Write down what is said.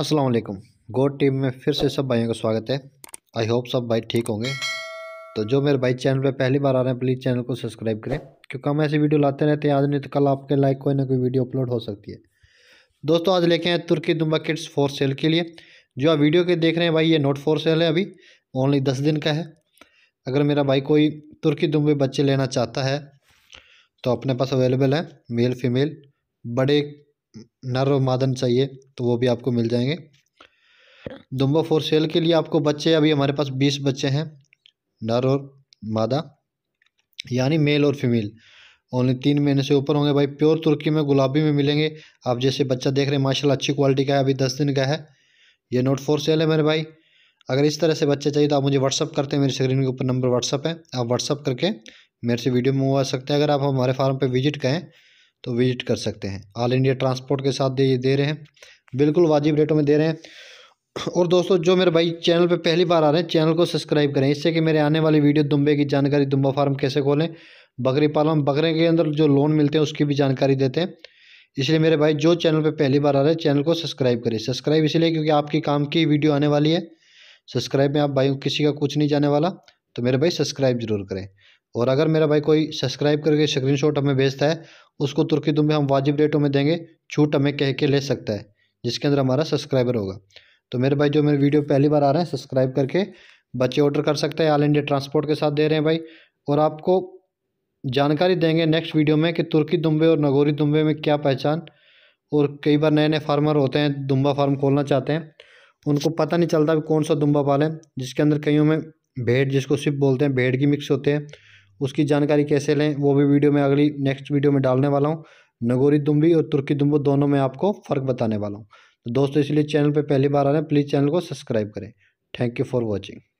अस्सलाम वालेकुम गोड टीम में फिर से सब भाइयों का स्वागत है आई होप सब भाई ठीक होंगे तो जो मेरे भाई चैनल पे पहली बार आ रहे हैं प्लीज़ चैनल को सब्सक्राइब करें क्योंकि हम ऐसी वीडियो लाते रहते हैं आज नहीं तो कल आपके लाइक कोई ना कोई वीडियो अपलोड हो सकती है दोस्तों आज लेके हैं तुर्की दुम्बा किट्स फॉर सेल के लिए जो आप वीडियो के देख रहे हैं भाई ये नोट फॉर सेल है अभी ओनली दस दिन का है अगर मेरा भाई कोई तुर्की दुम्बे बच्चे लेना चाहता है तो अपने पास अवेलेबल है मेल फीमेल बड़े नर और मादन चाहिए तो वो भी आपको मिल जाएंगे दुम्बा फॉर सेल के लिए आपको बच्चे अभी हमारे पास बीस बच्चे हैं नर और मादा यानी मेल और फीमेल ओनली तीन महीने से ऊपर होंगे भाई प्योर तुर्की में गुलाबी में मिलेंगे आप जैसे बच्चा देख रहे हैं माशाल्लाह अच्छी क्वालिटी का है अभी दस दिन का है ये नोट फोर सेल है मेरे भाई अगर इस तरह से बच्चे चाहिए तो आप मुझे व्हाट्सअप करते हैं मेरी स्क्रीन के ऊपर नंबर व्हाट्सअप है आप व्हाट्सअप करके मेरे से वीडियो मंगवा सकते हैं अगर आप हमारे फार्म पर विजिट करें तो विजिट कर सकते हैं ऑल इंडिया ट्रांसपोर्ट के साथ दे दे रहे हैं बिल्कुल वाजिब रेटों में दे रहे हैं और दोस्तों जो मेरे भाई चैनल पे पहली बार आ रहे हैं चैनल को सब्सक्राइब करें इससे कि मेरे आने वाली वीडियो दुम्बे की जानकारी दुम्बा फार्म कैसे खोलें बकरी पालन बकरे के अंदर जो लोन मिलते हैं उसकी भी जानकारी देते हैं इसलिए मेरे भाई जो चैनल पर पहली बार आ रहे हैं चैनल को सब्सक्राइब करें सब्सक्राइब इसलिए क्योंकि आपकी काम की वीडियो आने वाली है सब्सक्राइब में आप भाई किसी का कुछ नहीं जाने वाला तो मेरे भाई सब्सक्राइब जरूर करें और अगर मेरा भाई कोई सब्सक्राइब करके स्क्रीनशॉट हमें भेजता है उसको तुर्की दुम में हम वाजिब रेटों में देंगे छूट हमें कह के ले सकता है जिसके अंदर हमारा सब्सक्राइबर होगा तो मेरे भाई जो मेरे वीडियो पहली बार आ रहे हैं सब्सक्राइब करके बच्चे ऑर्डर कर सकते हैं ऑल इंडिया ट्रांसपोर्ट के साथ दे रहे हैं भाई और आपको जानकारी देंगे नेक्स्ट वीडियो में कि तुर्की दुम्बे और नगोरी दुम्बे में क्या पहचान और कई बार नए नए फार्मर होते हैं दुम्बा फार्म खोलना चाहते हैं उनको पता नहीं चलता कौन सा दुम्बा पालें जिसके अंदर कईयों में भेड़ जिसको सिर्फ बोलते हैं भेड़ की मिक्स होते हैं उसकी जानकारी कैसे लें वो भी वीडियो में अगली नेक्स्ट वीडियो में डालने वाला हूँ नगोरी दुम्बी और तुर्की दुम्बू दोनों में आपको फ़र्क बताने वाला हूँ तो दोस्तों इसलिए चैनल पर पहली बार आ रहे हैं प्लीज़ चैनल को सब्सक्राइब करें थैंक यू फॉर वॉचिंग